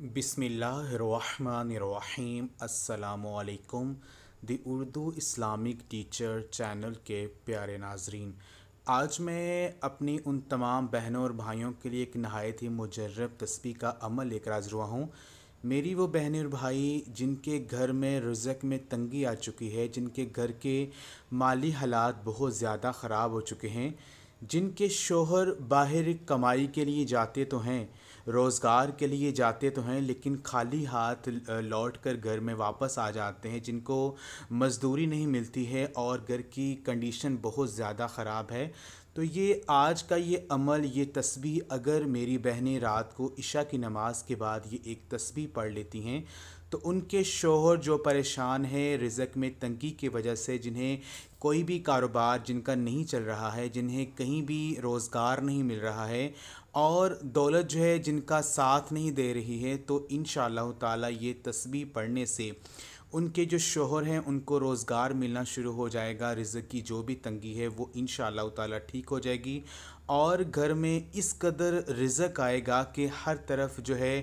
बिसमीम् अल्लाम the Urdu Islamic teacher channel के प्यारे नाजरीन आज मैं अपनी उन तमाम बहनों और भाइयों के लिए एक नहायत ही मुजरब तस्बी का अमल लेकर आज हुआ हूँ मेरी वो बहनें और भाई जिनके घर में रुजक में तंगी आ चुकी है जिनके घर के माली हालात बहुत ज़्यादा ख़राब हो चुके हैं जिनके शोहर बाहर कमाई के लिए जाते तो हैं रोज़गार के लिए जाते तो हैं लेकिन खाली हाथ लौट कर घर में वापस आ जाते हैं जिनको मज़दूरी नहीं मिलती है और घर की कंडीशन बहुत ज़्यादा ख़राब है तो ये आज का ये अमल ये तस्बी अगर मेरी बहनें रात को इशा की नमाज़ के बाद ये एक तस्बी पढ़ लेती हैं तो उनके शोहर जो परेशान हैं रिजक में तंगी की वजह से जिन्हें कोई भी कारोबार जिनका नहीं चल रहा है जिन्हें कहीं भी रोज़गार नहीं मिल रहा है और दौलत जो है जिनका साथ नहीं दे रही है तो इन ताला ये तस्वीर पढ़ने से उनके जो शोहर हैं उनको रोज़गार मिलना शुरू हो जाएगा रिज़ की जो भी तंगी है वो इन ताला ठीक हो जाएगी और घर में इस कदर रिज़क आएगा कि हर तरफ जो है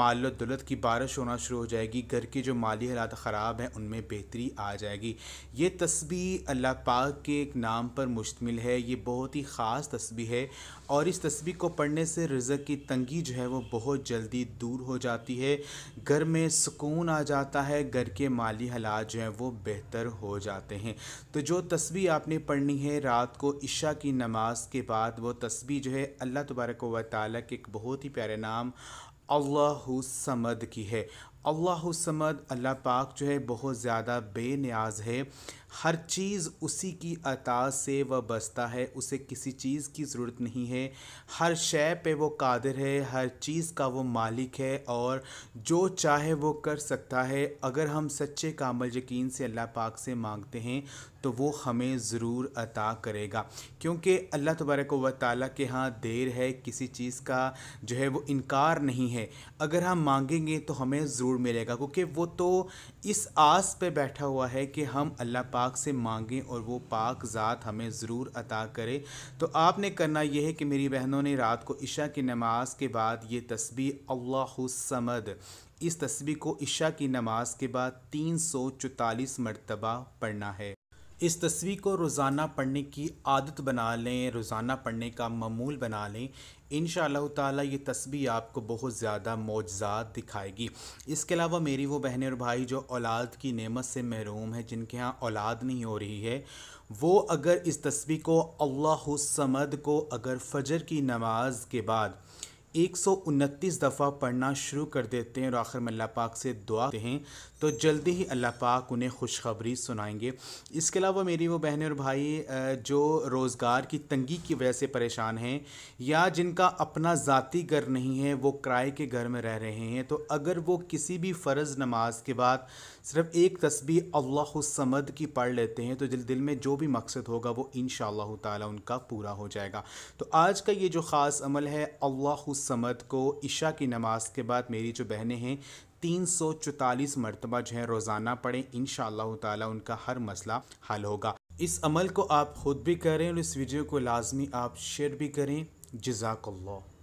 माल दौलत की बारिश होना शुरू हो जाएगी घर के जो माली हालात ख़राब हैं उनमें बेहतरी आ जाएगी ये तस्वीर अल्लाह पाक के एक नाम पर मुश्तमिल है ये बहुत ही ख़ास तस्वीर है और इस तस्वीर को पढ़ने से रिज़क की तंगी जो है वो बहुत जल्दी दूर हो जाती है घर में सुकून आ जाता है घर के माली हालात जो हैं वो बेहतर हो जाते हैं तो जो तस्वीर आपने पढ़नी है रात को इशा की नमाज के बाद वो तस्वीर जो है अल्लाह तबारक व ताल के एक बहुत ही प्यारे नाम अल्लाह समद की है अल्लाह समद अल्लाह पाक जो है बहुत ज़्यादा बेनियाज है हर चीज़ उसी की अता से वह बसता है उसे किसी चीज़ की ज़रूरत नहीं है हर शय पे वो कादिर है हर चीज़ का वो मालिक है और जो चाहे वो कर सकता है अगर हम सच्चे कामल यकीन से अल्लाह पाक से मांगते हैं तो वो हमें ज़रूर अता करेगा क्योंकि अल्लाह तबारक व ताली के यहाँ देर है किसी चीज़ का जो है वो इनकार नहीं है अगर हम मांगेंगे तो हमें ज़रूर ज़रूर मिलेगा क्योंकि वो तो इस आस पे बैठा हुआ है कि हम अल्लाह पाक से मांगें और वो पाक ज़ात हमें ज़रूर अता करे तो आपने करना यह है कि मेरी बहनों ने रात को इशा की नमाज के बाद ये तस्वीर समद इस तस्वीर को इशा की नमाज के बाद तीन सौ चौतालीस मरतबा पढ़ना है इस तस्वीर को रोज़ाना पढ़ने की आदत बना लें रोज़ाना पढ़ने का ममूल बना लें इन ताला ये तस्वीर आपको बहुत ज़्यादा मौजाद दिखाएगी इसके अलावा मेरी वो बहनें और भाई जो औलाद की नेमत से महरूम है जिनके यहाँ औलाद नहीं हो रही है वो अगर इस तस्वीर को अल्लाह समद को अगर फ़जर की नमाज के बाद एक दफ़ा पढ़ना शुरू कर देते हैं और आखिर में अल्लाह पाक से दुआ हैं तो जल्दी ही अल्लाह पाक उन्हें खुशखबरी सुनाएंगे इसके अलावा मेरी वो बहनें और भाई जो रोज़गार की तंगी की वजह से परेशान हैं या जिनका अपना ज़ाती घर नहीं है वो किराए के घर में रह रहे हैं तो अगर वो किसी भी फ़र्ज़ नमाज के बाद सिर्फ एक तस्वीर समद की पढ़ लेते हैं तो दिल दिल में जो भी मकसद होगा वो इन ताला उनका पूरा हो जाएगा तो आज का ये जो ख़ास अमल है अल्लाह समद को ईशा की नमाज के बाद मेरी जो बहनें हैं तीन सौ चौतालीस मरतबा जो है रोज़ाना पढ़ें इन ताला उनका हर मसला हल होगा इस अमल को आप खुद भी करें और इस वीडियो को लाजमी आप शेयर भी करें जजाकल्ला